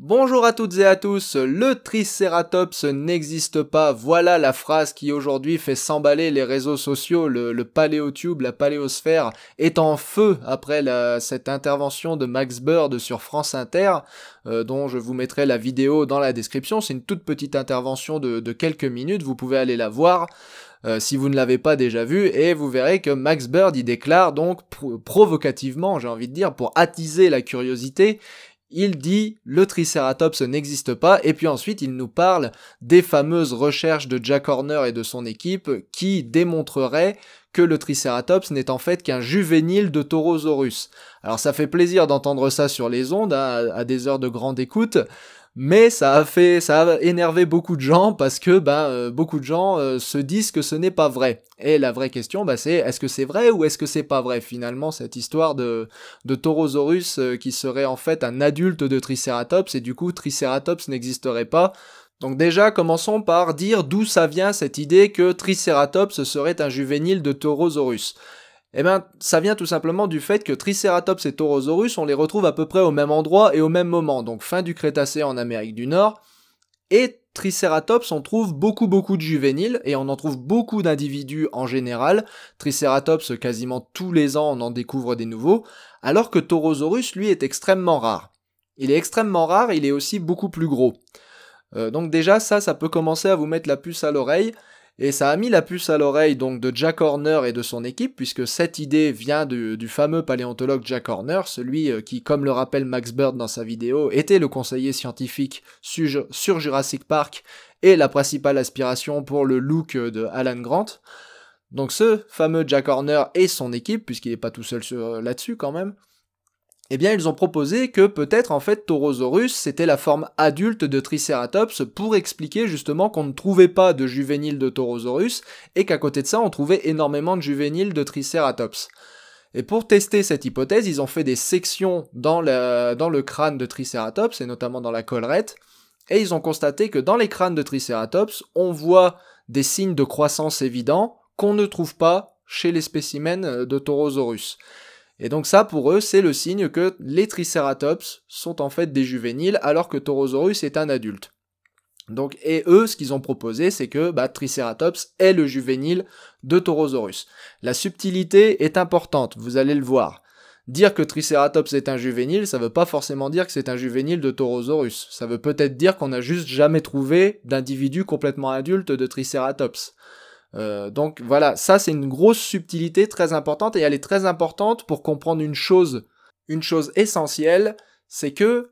Bonjour à toutes et à tous, le Triceratops n'existe pas, voilà la phrase qui aujourd'hui fait s'emballer les réseaux sociaux, le, paléotube, la paléosphère est en feu après cette intervention de Max Bird sur France Inter, euh, dont je vous mettrai la vidéo dans la description, c'est une toute petite intervention de, quelques minutes, vous pouvez aller la voir. Euh, si vous ne l'avez pas déjà vue, et vous verrez que Max Bird y déclare donc provocativement, j'ai envie de dire, pour attiser la curiosité, il dit le Triceratops n'existe pas et puis ensuite il nous parle des fameuses recherches de Jack Horner et de son équipe qui démontreraient que le Triceratops n'est en fait qu'un juvénile de Taurosaurus. Alors ça fait plaisir d'entendre ça sur les ondes hein, à des heures de grande écoute, mais ça a fait, ça a énervé beaucoup de gens parce que bah, euh, beaucoup de gens euh, se disent que ce n'est pas vrai. Et la vraie question, bah, c'est est-ce que c'est vrai ou est-ce que c'est pas vrai finalement cette histoire de, de Taurosaurus euh, qui serait en fait un adulte de Triceratops et du coup Triceratops n'existerait pas. Donc déjà, commençons par dire d'où ça vient cette idée que Triceratops serait un juvénile de Taurosaurus. Eh bien, ça vient tout simplement du fait que Triceratops et Taurosaurus, on les retrouve à peu près au même endroit et au même moment, donc fin du Crétacé en Amérique du Nord. Et Triceratops, on trouve beaucoup beaucoup de juvéniles et on en trouve beaucoup d'individus en général. Triceratops, quasiment tous les ans, on en découvre des nouveaux, alors que Taurosaurus, lui, est extrêmement rare. Il est extrêmement rare, il est aussi beaucoup plus gros. Euh, donc déjà, ça, ça peut commencer à vous mettre la puce à l'oreille. Et ça a mis la puce à l'oreille donc de Jack Horner et de son équipe, puisque cette idée vient du, fameux paléontologue Jack Horner, celui euh, qui, comme le rappelle Max Bird dans sa vidéo, était le conseiller scientifique sur, sur Jurassic Park et la principale aspiration pour le look euh, de Alan Grant. Donc ce fameux Jack Horner et son équipe, puisqu'il n'est pas tout seul euh, là-dessus quand même, eh bien ils ont proposé que peut-être en fait Taurosaurus c'était la forme adulte de Triceratops pour expliquer justement qu'on ne trouvait pas de juvénile de Taurosaurus et qu'à côté de ça on trouvait énormément de juvéniles de Triceratops. Et pour tester cette hypothèse, ils ont fait des sections dans, dans le crâne de Triceratops et notamment dans la collerette et ils ont constaté que dans les crânes de Triceratops, on voit des signes de croissance évidents qu'on ne trouve pas chez les spécimens euh, de Taurosaurus. Et donc ça, pour eux, c'est le signe que les Triceratops sont en fait des juvéniles, alors que Taurosaurus est un adulte. Donc, et eux, ce qu'ils ont proposé, c'est que bah, Triceratops est le juvénile de Taurosaurus. La subtilité est importante, vous allez le voir. Dire que Triceratops est un juvénile, ça veut pas forcément dire que c'est un juvénile de Taurosaurus. Ça veut peut-être dire qu'on n'a juste jamais trouvé d'individu complètement adulte de Triceratops. Euh, donc voilà, ça c'est une grosse subtilité très importante et elle est très importante pour comprendre une chose, une chose essentielle, c'est que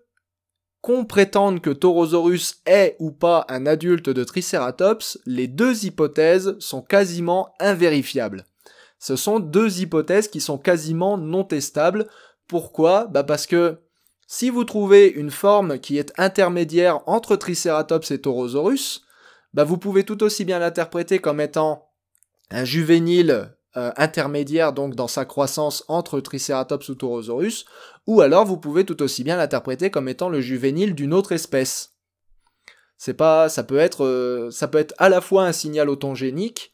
qu'on prétende que Taurosaurus est ou pas un adulte de Triceratops, les deux hypothèses sont quasiment invérifiables. Ce sont deux hypothèses qui sont quasiment non testables. Pourquoi Bah parce que si vous trouvez une forme qui est intermédiaire entre Triceratops et Taurosaurus, bah, vous pouvez tout aussi bien l'interpréter comme étant un juvénile euh, intermédiaire donc dans sa croissance entre Triceratops ou Taurosaurus, ou alors vous pouvez tout aussi bien l'interpréter comme étant le juvénile d'une autre espèce. C'est pas, ça peut être, euh, ça peut être à la fois un signal autongénique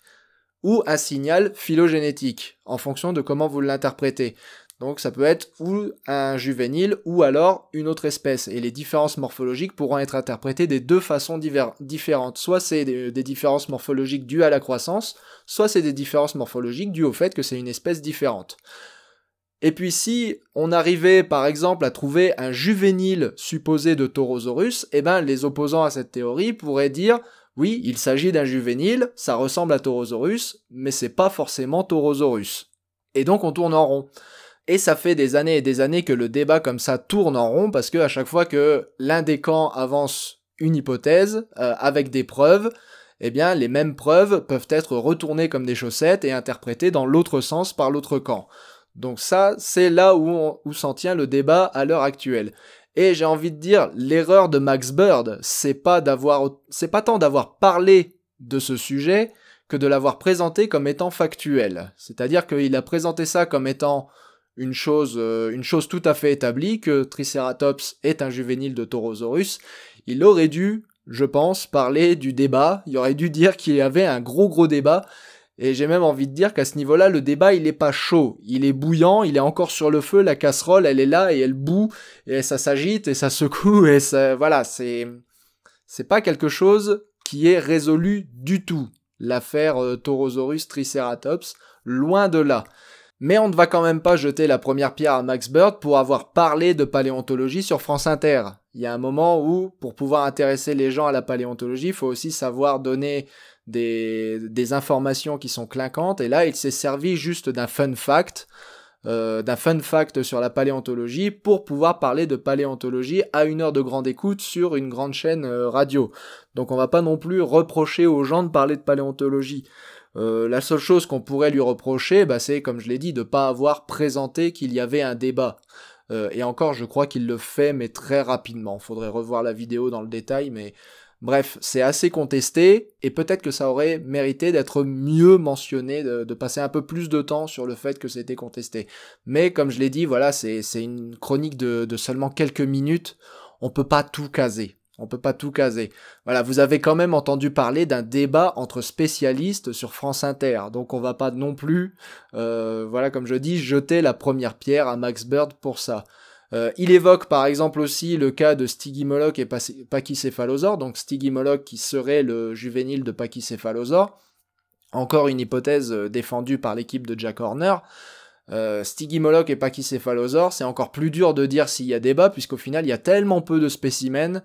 ou un signal phylogénétique, en fonction de comment vous l'interprétez. Donc ça peut être ou un juvénile ou alors une autre espèce. Et les différences morphologiques pourront être interprétées des deux façons différentes. Soit c'est des, différences morphologiques dues à la croissance, soit c'est des différences morphologiques dues au fait que c'est une espèce différente. Et puis si on arrivait par exemple à trouver un juvénile supposé de Taurosaurus, eh ben les opposants à cette théorie pourraient dire oui, il s'agit d'un juvénile, ça ressemble à Taurosaurus, mais c'est pas forcément Taurosaurus. Et donc on tourne en rond. Et ça fait des années et des années que le débat comme ça tourne en rond parce que à chaque fois que l'un des camps avance une hypothèse euh, avec des preuves, eh bien les mêmes preuves peuvent être retournées comme des chaussettes et interprétées dans l'autre sens par l'autre camp. Donc ça, c'est là où, s'en tient le débat à l'heure actuelle. Et j'ai envie de dire, l'erreur de Max Bird, c'est c'est pas tant d'avoir parlé de ce sujet que de l'avoir présenté comme étant factuel. C'est-à-dire qu'il a présenté ça comme étant une chose, euh, une chose tout à fait établie, que Triceratops est un juvénile de Taurosaurus, il aurait dû, je pense, parler du débat, il aurait dû dire qu'il y avait un gros gros débat, et j'ai même envie de dire qu'à ce niveau-là, le débat, il n'est pas chaud, il est bouillant, il est encore sur le feu, la casserole, elle est là, et elle boue, et ça s'agite, et ça secoue, et ça... Voilà, c'est... C'est pas quelque chose qui est résolu du tout, l'affaire euh, Taurosaurus Triceratops, loin de là. Mais on ne va quand même pas jeter la première pierre à Max Bird pour avoir parlé de paléontologie sur France Inter. Il y a un moment où, pour pouvoir intéresser les gens à la paléontologie, il faut aussi savoir donner des, informations qui sont clinquantes. Et là, il s'est servi juste d'un fun fact, euh, d'un fun fact sur la paléontologie pour pouvoir parler de paléontologie à une heure de grande écoute sur une grande chaîne euh, radio. Donc on va pas non plus reprocher aux gens de parler de paléontologie. Euh, la seule chose qu'on pourrait lui reprocher, bah, c'est, comme je l'ai dit, de ne pas avoir présenté qu'il y avait un débat. Euh, et encore, je crois qu'il le fait, mais très rapidement. Faudrait revoir la vidéo dans le détail, mais bref, c'est assez contesté, et peut-être que ça aurait mérité d'être mieux mentionné, de, passer un peu plus de temps sur le fait que c'était contesté. Mais comme je l'ai dit, voilà, c'est une chronique de, de seulement quelques minutes, on peut pas tout caser. On peut pas tout caser. Voilà, vous avez quand même entendu parler d'un débat entre spécialistes sur France Inter. Donc on va pas non plus, euh, voilà, comme je dis, jeter la première pierre à Max Bird pour ça. Euh, il évoque par exemple aussi le cas de Stygimoloch et Pachycéphalosaure, donc Stygimoloch qui serait le juvénile de Pachycéphalosaure. Encore une hypothèse euh, défendue par l'équipe de Jack Horner. Euh, et Pachycéphalosaure, c'est encore plus dur de dire s'il y a débat, puisqu'au final il y a tellement peu de spécimens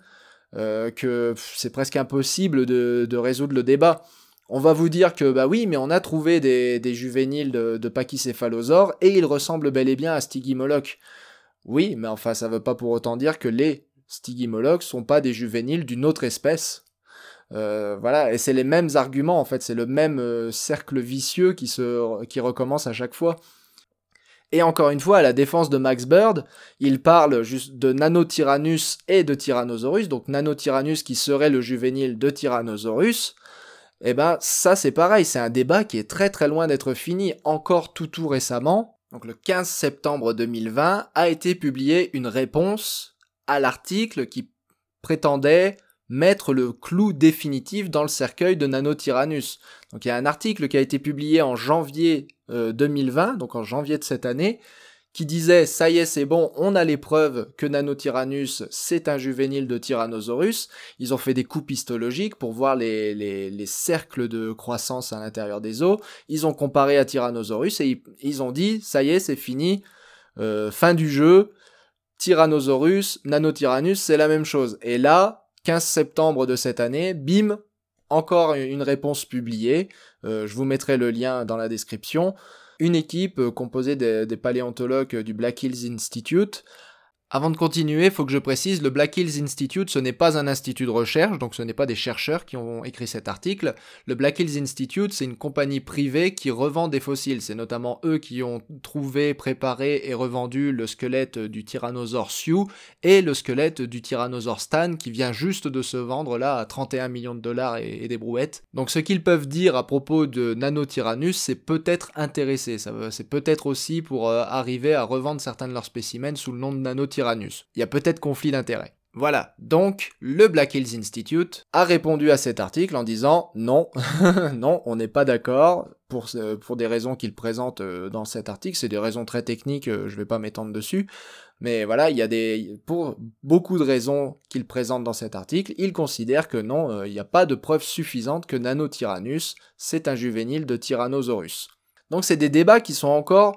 euh, que c'est presque impossible de, résoudre le débat. On va vous dire que bah oui, mais on a trouvé des, juvéniles de, de et ils ressemblent bel et bien à Stigimoloch. Oui, mais enfin ça veut pas pour autant dire que les Stygimoloch sont pas des juvéniles d'une autre espèce. Euh, voilà, et c'est les mêmes arguments en fait, c'est le même euh, cercle vicieux qui, qui recommence à chaque fois. Et encore une fois, à la défense de Max Bird, il parle juste de Nanotyrannus et de Tyrannosaurus, donc Nanotyrannus qui serait le juvénile de Tyrannosaurus. Eh ben, ça c'est pareil, c'est un débat qui est très très loin d'être fini. Encore tout tout récemment, donc le 15 septembre 2020, a été publiée une réponse à l'article qui prétendait mettre le clou définitif dans le cercueil de Nanotyrannus. Donc il y a un article qui a été publié en janvier 2020, euh, donc en janvier de cette année, qui disait ça y est c'est bon, on a les preuves que Nanotyrannus c'est un juvénile de Tyrannosaurus. Ils ont fait des coupes histologiques pour voir les, les, cercles de croissance à l'intérieur des os. Ils ont comparé à Tyrannosaurus et ils, ont dit ça y est c'est fini, euh, fin du jeu. Tyrannosaurus, Nanotyrannus, c'est la même chose. Et là, 15 septembre de cette année, bim, encore une réponse publiée. Euh, je vous mettrai le lien dans la description. Une équipe euh, composée des paléontologues du Black Hills Institute avant de continuer, il faut que je précise, le Black Hills Institute, ce n'est pas un institut de recherche, donc ce n'est pas des chercheurs qui ont écrit cet article. Le Black Hills Institute, c'est une compagnie privée qui revend des fossiles. C'est notamment eux qui ont trouvé, préparé et revendu le squelette du Tyrannosaure Sioux et le squelette du Tyrannosaure Stan qui vient juste de se vendre là à 31 millions de dollars et, des brouettes. Donc ce qu'ils peuvent dire à propos de Nanotyrannus, c'est peut-être intéressé. C'est peut-être aussi pour euh, arriver à revendre certains de leurs spécimens sous le nom de Nanotyrannus il y a peut-être conflit d'intérêts. Voilà, donc le Black Hills Institute a répondu à cet article en disant non, non, on n'est pas d'accord pour, des raisons qu'il présente euh, dans cet article, c'est des raisons très techniques, euh, je ne vais pas m'étendre dessus, mais voilà, il y a des pour beaucoup de raisons qu'il présente dans cet article, il considère que non, euh, il n'y a pas de preuve suffisante que Nanotyrannus, c'est un juvénile de Tyrannosaurus. Donc c'est des débats qui sont encore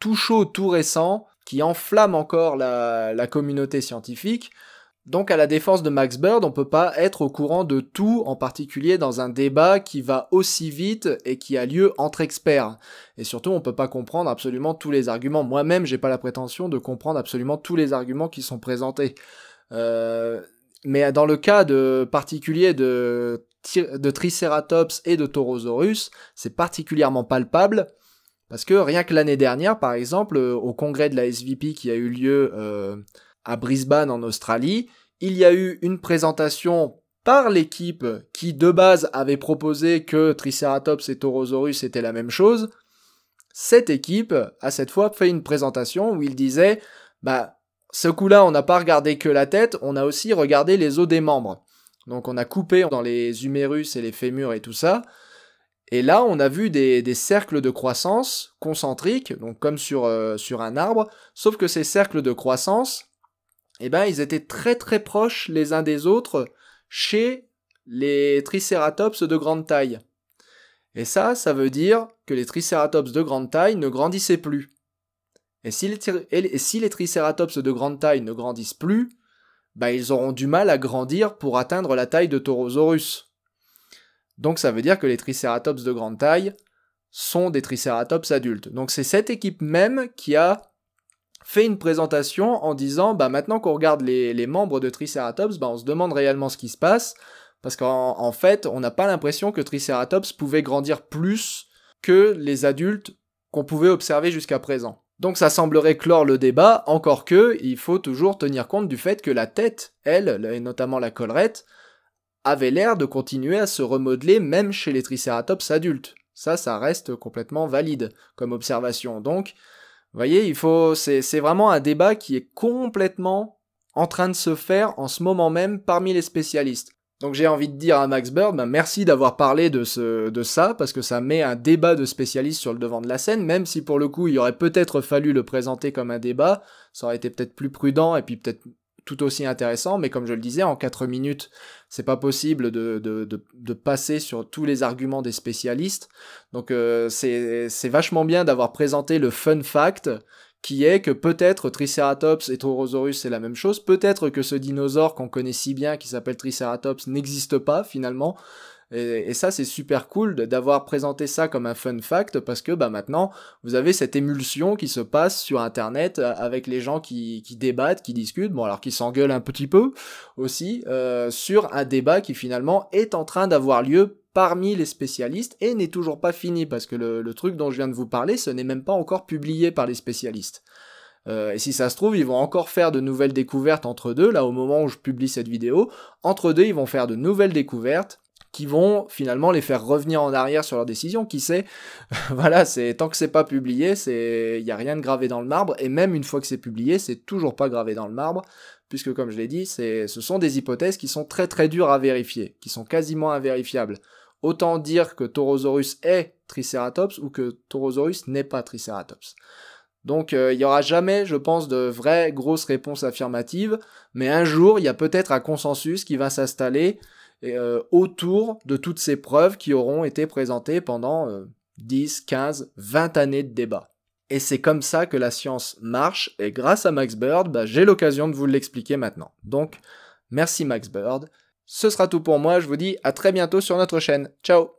tout chaud, tout récents, qui enflamme encore la, communauté scientifique. Donc à la défense de Max Bird, on peut pas être au courant de tout, en particulier dans un débat qui va aussi vite et qui a lieu entre experts. Et surtout, on ne peut pas comprendre absolument tous les arguments. Moi-même, j'ai pas la prétention de comprendre absolument tous les arguments qui sont présentés. Euh, mais dans le cas de particulier de, de Triceratops et de Taurosaurus, c'est particulièrement palpable parce que rien que l'année dernière, par exemple, euh, au congrès de la SVP qui a eu lieu euh, à Brisbane en Australie, il y a eu une présentation par l'équipe qui de base avait proposé que Triceratops et Taurosaurus étaient la même chose. Cette équipe a cette fois fait une présentation où il disait bah ce coup-là, on n'a pas regardé que la tête, on a aussi regardé les os des membres. Donc on a coupé dans les humérus et les fémurs et tout ça. Et là, on a vu des, cercles de croissance concentriques, donc comme euh, sur, un arbre, sauf que ces cercles de croissance, eh ben, ils étaient très très proches les uns des autres chez les tricératops de grande taille. Et ça, ça veut dire que les tricératops de grande taille ne grandissaient plus. Et si les, tricératops de grande taille ne grandissent plus, ben, ils auront du mal à grandir pour atteindre la taille de Taurosaurus. Donc ça veut dire que les tricératops de grande taille sont des tricératops adultes. Donc c'est cette équipe même qui a fait une présentation en disant bah maintenant qu'on regarde les, membres de Triceratops, bah, on se demande réellement ce qui se passe, parce qu'en fait, on n'a pas l'impression que Triceratops pouvait grandir plus que les adultes qu'on pouvait observer jusqu'à présent. Donc ça semblerait clore le débat, encore que il faut toujours tenir compte du fait que la tête, elle, et notamment la collerette, avait l'air de continuer à se remodeler même chez les tricératops adultes. Ça, ça reste complètement valide comme observation. Donc, vous voyez, il faut, c'est vraiment un débat qui est complètement en train de se faire en ce moment même parmi les spécialistes. Donc j'ai envie de dire à Max Bird, ben, merci d'avoir parlé de, ce, de ça, parce que ça met un débat de spécialistes sur le devant de la scène, même si pour le coup il aurait peut-être fallu le présenter comme un débat, ça aurait été peut-être plus prudent et puis peut-être tout aussi intéressant, mais comme je le disais, en 4 minutes, c'est pas possible de, de, de, passer sur tous les arguments des spécialistes. Donc euh, c'est vachement bien d'avoir présenté le fun fact qui est que peut-être Triceratops et Taurosaurus c'est la même chose, peut-être que ce dinosaure qu'on connaît si bien qui s'appelle Triceratops n'existe pas finalement, et, ça, c'est super cool d'avoir présenté ça comme un fun fact parce que bah, maintenant, vous avez cette émulsion qui se passe sur Internet euh, avec les gens qui, débattent, qui discutent, bon alors qui s'engueulent un petit peu aussi, euh, sur un débat qui finalement est en train d'avoir lieu parmi les spécialistes et n'est toujours pas fini parce que le, truc dont je viens de vous parler, ce n'est même pas encore publié par les spécialistes. Euh, et si ça se trouve, ils vont encore faire de nouvelles découvertes entre deux, là au moment où je publie cette vidéo, entre deux, ils vont faire de nouvelles découvertes qui vont finalement les faire revenir en arrière sur leur décision. Qui sait Voilà, c'est tant que c'est pas publié, c'est il n'y a rien de gravé dans le marbre. Et même une fois que c'est publié, c'est toujours pas gravé dans le marbre, puisque comme je l'ai dit, ce sont des hypothèses qui sont très très dures à vérifier, qui sont quasiment invérifiables. Autant dire que Taurosaurus est Triceratops ou que Taurosaurus n'est pas Triceratops. Donc il euh, n'y aura jamais, je pense, de vraies grosses réponses affirmatives, mais un jour, il y a peut-être un consensus qui va s'installer euh, autour de toutes ces preuves qui auront été présentées pendant 10, 15, 20 années de débat. Et c'est comme ça que la science marche, et grâce à Max Bird, bah, j'ai l'occasion de vous l'expliquer maintenant. Donc, merci Max Bird. Ce sera tout pour moi, je vous dis à très bientôt sur notre chaîne. Ciao